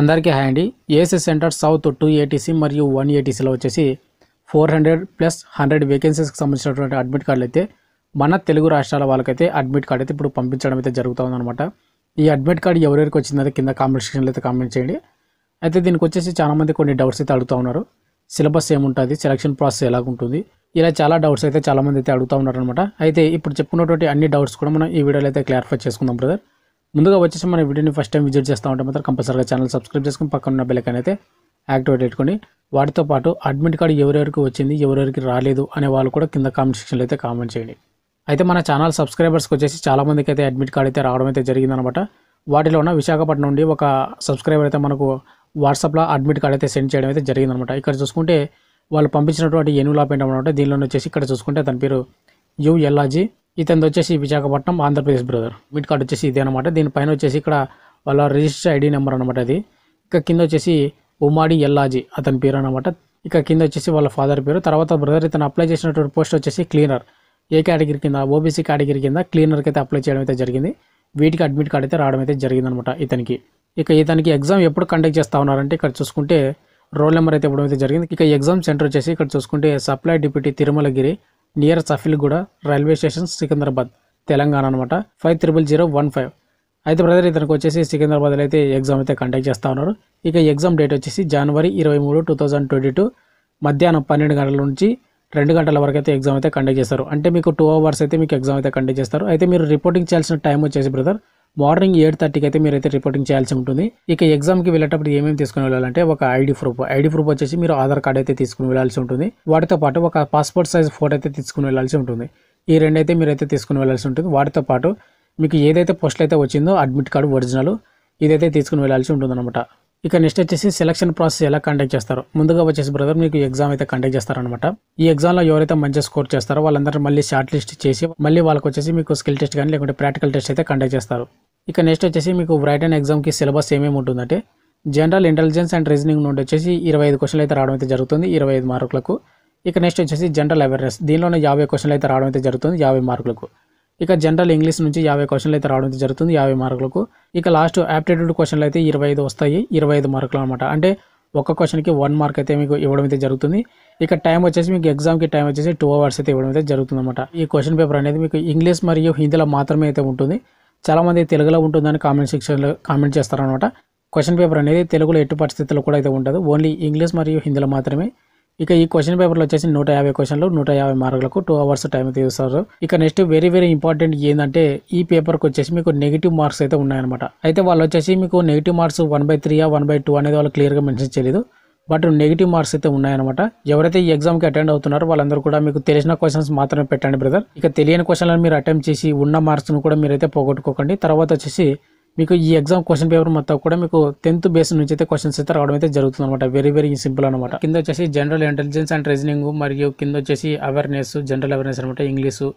అందరికీ హాయ్ అండి AC centre south two ATC మరియు వన్ ఏటీసీలో వచ్చేసి ఫోర్ హండ్రెడ్ ప్లస్ హండ్రెడ్ వేకెన్సీస్కి సంబంధించినటువంటి అడ్మిట్ కార్డులు అయితే మన తెలుగు రాష్ట్రాల వాళ్ళకైతే అడ్మిట్ కార్డు అయితే ఇప్పుడు పంపించడం అయితే జరుగుతుందన్నమాట ఈ అడ్మిట్ కార్డు ఎవరెవరికి వచ్చిందని కింద కామెంట్ సెక్షన్లో అయితే కామెంట్ చేయండి అయితే దీనికి వచ్చేసి చాలామంది కొన్ని డౌట్స్ అయితే అడుగుతూ ఉన్నారు సిలబస్ ఏముంటుంది సెలక్షన్ ప్రాసెస్ ఉంటుంది ఇలా చాలా డౌట్స్ అయితే చాలామంది అయితే అడుగుతూ ఉన్నారనమాట అయితే ఇప్పుడు చెప్పుకున్నటువంటి అన్ని డౌట్స్ కూడా మనం ఈ వీడియోలో అయితే క్లారిఫై చేసుకుందాం బ్రదర్ ముందుగా వచ్చేసి మన వీడియోని ఫస్ట్ టైం విజిట్ చేస్తూ ఉంటే మాత్రం కంపల్సరీగా ఛానల్ సబ్స్క్రైబ్ చేసుకుని పక్కన ఉన్న బెల్లకన్ అయితే యాక్టివేట్ పెట్టుకొని వాటితో పాటు అడ్మిట్ కార్డు ఎవరెవరికి వచ్చింది ఎవరెవరికి రాలేదు అనే వాళ్ళు కూడా కింద కామెంట్ సెక్షన్లో అయితే కామెంట్ చేయండి అయితే మన ఛానల్ సబ్స్క్రైబర్స్కి వచ్చేసి చాలామందికి అయితే అడ్మిట్ కార్డు అయితే రావడం అయితే జరిగిందనమాట వాటిలో ఉన్న విశాఖపట్నం నుండి ఒక సబ్స్క్రైబర్ అయితే మనకు వాట్సాప్లో అడ్మిట్ కార్డు అయితే సెండ్ చేయడం అయితే జరిగిందనమాట ఇక్కడ చూసుకుంటే వాళ్ళు పంపించినటువంటి ఎనులాపేంట్ అనమాట దీనిలో వచ్చేసి ఇక్కడ చూసుకుంటే దాని పేరు యూఎల్ఆజీ ఇతను వచ్చేసి Visakhapatnam Andhra Pradesh brother mid card వచ్చేసి ఇదే అనమాట దీనిపైన వచ్చేసి ఇక్కడ వాళ్ళ రిజిస్టర్ ఐడి నెంబర్ అనమాట అది ఇక కింద వచ్చేసి ఉమాడి ఎల్లాజీ అతని పేరు అనమాట ఇక కింద వచ్చేసి వాళ్ళ ఫాదర్ పేరు తర్వాత బ్రదర్ ఇతను అప్లై చేసినటువంటి పోస్ట్ వచ్చేసి క్లీనర్ ఏ కేటగిరీ కింద ఓబీసీ కేటగిరీ కింద క్లీనర్కి అయితే అప్లై చేయడం అయితే జరిగింది వీటికి అడ్మిట్ కార్డ్ అయితే రావడం అయితే జరిగిందనమాట ఇతనికి ఇక ఇతనికి ఎగ్జామ్ ఎప్పుడు కండక్ట్ చేస్తూ ఉన్నారంటే ఇక్కడ చూసుకుంటే రోల్ నెంబర్ అయితే ఇవ్వడం అయితే జరిగింది ఇక ఎగ్జామ్ సెంటర్ వచ్చేసి ఇక్కడ చూసుకుంటే supply depot Tirumalagiri near Safilguda railway station Secunderabad Telangana అనమాట five triple zero one five అయితే బ్రదర్ ఇతనికి వచ్చేసి సికింద్రాబాద్లో అయితే ఎగ్జామ్ అయితే కండక్ట్ చేస్తూ ఉన్నారు ఇక ఎగ్జామ్ డేట్ వచ్చేసి జనవరి ఇరవై మూడు టూ థౌజండ్ ట్వంటీ టూ మధ్యాహ్నం పన్నెండు గంటల నుంచి రెండు గంటల వరకు అయితే ఎగ్జామ్ అయితే కండక్ట్ చేస్తారు అంటే మీకు టూ అవర్స్ అయితే మీకు ఎగ్జామ్ అయితే కండక్ట్ చేస్తారు అయితే మీరు రిపోర్టింగ్ చేయాల్సిన టైం వచ్చేసి బ్రదర్ మార్నింగ్ ఎయిట్ థర్టీకి అయితే మీరైతే రిపోర్టింగ్ చేయాల్సి ఉంటుంది ఇక ఎగ్జామ్కి వెళ్ళేటప్పుడు ఏమేమి తీసుకుని వెళ్ళాలంటే ఒక ఐడి ప్రూఫ్ ఐడి ప్రూఫ్ వచ్చేసి మీరు ఆధార్ కార్డ్ అయితే తీసుకుని వెళ్ళాల్సి ఉంటుంది వాటితో పాటు ఒక పాస్పోర్ట్ సైజ్ ఫోటో అయితే తీసుకుని వెళ్ళాల్సి ఉంటుంది ఈ రెండైతే మీరైతే తీసుకుని వెళ్ళాల్సి ఉంటుంది వాటితో పాటు మీకు ఏదైతే పోస్టులు అయితే వచ్చిందో అడ్మిట్ కార్డు ఒరిజినల్ ఇదైతే తీసుకుని వెళ్ళాల్సి ఉంటుంది అనమాట ఇక నెక్స్ట్ వచ్చేసి సెలక్షన్ ప్రాసెస్ ఎలా కండక్ట్ చేస్తారు ముందుగా వచ్చేసి బ్రదర్ మీకు ఎగ్జామ్ అయితే కండక్ట్ చేస్తారనమాట ఈ ఎగ్జామ్లో ఎవరైతే మంచి స్కోర్ చేస్తారో వాళ్ళందరూ మళ్ళీ షార్ట్ లిస్ట్ చేసి మళ్ళీ వాళ్ళకి వచ్చేసి మీకు స్కిల్ టెస్ట్ కానీ లేకుంటే ప్రాక్టికల్ టెస్ట్ అయితే కండక్ట్ చేస్తారు ఇక నెక్స్ట్ వచ్చేసి మీకు బ్రైటన్ ఎగ్జామ్కి సిలబస్ ఏమేమి ఉంటుందంటే జనరల్ ఇంటెలిజెన్స్ అండ్ రీజనింగ్ నుండి వచ్చేసి ఇరవై ఐదు క్వశ్చన్లు అయితే రావడం అయితే జరుగుతుంది ఇరవై ఐదు మార్కులకు ఇక నెక్స్ట్ వచ్చేసి జనరల్ అవేర్నెస్ దీనిలోనే యాభై క్వశ్చన్లు అయితే రావడం అయితే జరుగుతుంది యాభై మార్కులకు ఇక జనరల్ ఇంగ్లీష్ నుంచి యాభై క్వశ్చన్లు అయితే రావడం జరుగుతుంది యాభై మార్కులకు ఇక లాస్ట్ యాప్టిట్యూడ్ క్వశ్చన్లు అయితే ఇరవై ఐదు వస్తాయి ఇరవై ఐదు మార్కులు అనమాట అంటే ఒక క్వశ్చన్కి వన్ మార్క్ అయితే మీకు ఇవ్వడం అయితే జరుగుతుంది ఇక టైం వచ్చేసి మీకు ఎగ్జామ్కి టైం వచ్చేసి టూ అవర్స్ అయితే ఇవ్వడం అయితే జరుగుతుంది అనమాట ఈ క్వశ్చన్ పేపర్ అనేది మీకు ఇంగ్లీష్ మరియు హిందీలో మాత్రమే అయితే ఉంటుంది చాలామంది తెలుగులో ఉంటుందని కామెంట్ సెక్షన్లో కామెంట్ చేస్తారనమాట క్వశ్చన్ పేపర్ అనేది తెలుగులో ఎట్టి పరిస్థితుల్లో కూడా అయితే ఉండదు ఓన్లీ ఇంగ్లీష్ మరియు హిందీలో మాత్రమే ఇక ఈ క్వశ్చన్ పేపర్లో వచ్చేసి నూట యాభై క్వశ్చన్లు నూట యాభై మార్కులకు టూ అవర్స్ టైం అయితే ఇస్తారు ఇక నెక్స్ట్ వెరీ వెరీ ఇంపార్టెంట్ ఏంటంటే ఈ పేపర్కి వచ్చేసి మీకు నెగిటివ్ మార్క్స్ అయితే ఉన్నాయన్నమాట అయితే వాళ్ళు వచ్చేసి మీకు నెగిటివ్ మార్క్స్ వన్ బై త్రీయా వన్ బై టూ అనేది వాళ్ళు క్లియర్గా మెన్షన్ చేయలేదు బట్ నెగిటివ్ మార్క్స్ అయితే ఉన్నాయన్నమాట ఎవరైతే ఈ ఎగ్జామ్కి అటెండ్ అవుతున్నారో వాళ్ళందరూ కూడా మీకు తెలిసిన క్వశ్చన్స్ మాత్రమే పెట్టండి బ్రదర్ ఇక తెలియని క్వశ్చన్లను మీరు అటెంప్ట్ చేసి ఉన్న మార్క్స్ను కూడా మీరైతే పోగొట్టుకోకండి తర్వాత వచ్చేసి మీకు ఈ ఎగ్జామ్ క్వశ్చన్ పేపర్ మొత్తం కూడా మీకు టెన్త్ బేస్ నుంచి అయితే క్వశ్చన్స్ అయితే రావడం అయితే జరుగుతుంది అనమాట వెరీ వెరీ సింపుల్ అనమాట కింద వచ్చేసి జనరల్ ఇంటెలిజెన్స్ అండ్ రీజనింగ్ మరియు కింద వచ్చేసి అవేర్నెస్ జనరల్ అవేర్నెస్ అనమాట ఇంగ్లీషు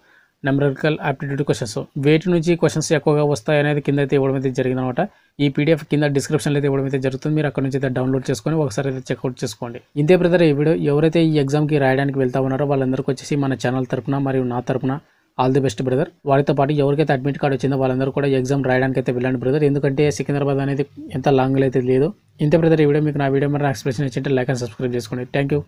నెమరికల్ ఆప్టిట్యూడ్ క్వశ్చన్స్ వేటి నుంచి క్వశ్చన్స్ ఎక్కువగా వస్తాయి అనేది కింద అయితే ఇవ్వడం అయితే జరిగింది అనమాట ఈ పీడిఎఫ్ కింద డిస్క్రిప్షన్లో అయితే ఇవ్వడం అయితే జరుగుతుంది మీరు అక్కడ నుంచి అయితే డౌన్లోడ్ చేసుకొని ఒకసారి అయితే చెక్అవుట్ చేసుకోండి ఇంతే బ్రదర్ ఈ వీడియో ఎవరైతే ఈ ఎగ్జామ్కి రాయడానికి వెళ్తా ఉన్నారో వాళ్ళందరికీ వచ్చేసి మన ఛానల్ తరపున మరియు నా తరపున ఆల్ ది బెస్ట్ బ్రదర్ వారితో పాటు ఎవరికైతే అడ్మిట్ కార్డు వచ్చిందో వాళ్ళందరూ కూడా ఎగ్జామ్ రాయడానికి అయితే వెళ్ళండి బ్రదర్ ఎందుకంటే సికింద్రాబాద్ అనేది ఎంత లాంగ్ అయితే లేదు ఇంత బ్రదర్ ఈ వీడియో మీకు నా వీడియో మీద నా ఎక్స్ప్రెషన్ ఇచ్చింటే లైక్ అండ్ సబ్స్క్రైబ్ చేసుకోండి థ్యాంక్ యూ